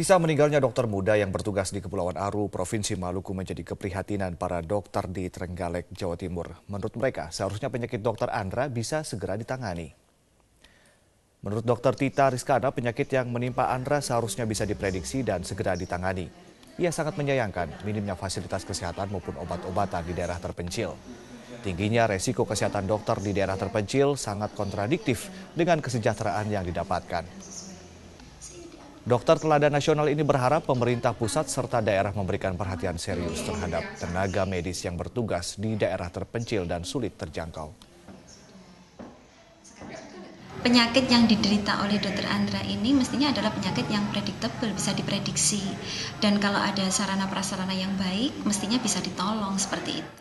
Kisah meninggalnya dokter muda yang bertugas di Kepulauan Aru, Provinsi Maluku menjadi keprihatinan para dokter di Trenggalek, Jawa Timur. Menurut mereka, seharusnya penyakit dokter Andra bisa segera ditangani. Menurut dokter Tita Rizkana, penyakit yang menimpa Andra seharusnya bisa diprediksi dan segera ditangani. Ia sangat menyayangkan minimnya fasilitas kesehatan maupun obat-obatan di daerah terpencil. Tingginya resiko kesehatan dokter di daerah terpencil sangat kontradiktif dengan kesejahteraan yang didapatkan. Dokter teladan nasional ini berharap pemerintah pusat serta daerah memberikan perhatian serius terhadap tenaga medis yang bertugas di daerah terpencil dan sulit terjangkau. Penyakit yang diderita oleh dokter Andra ini mestinya adalah penyakit yang predictable, bisa diprediksi. Dan kalau ada sarana prasarana yang baik, mestinya bisa ditolong seperti itu.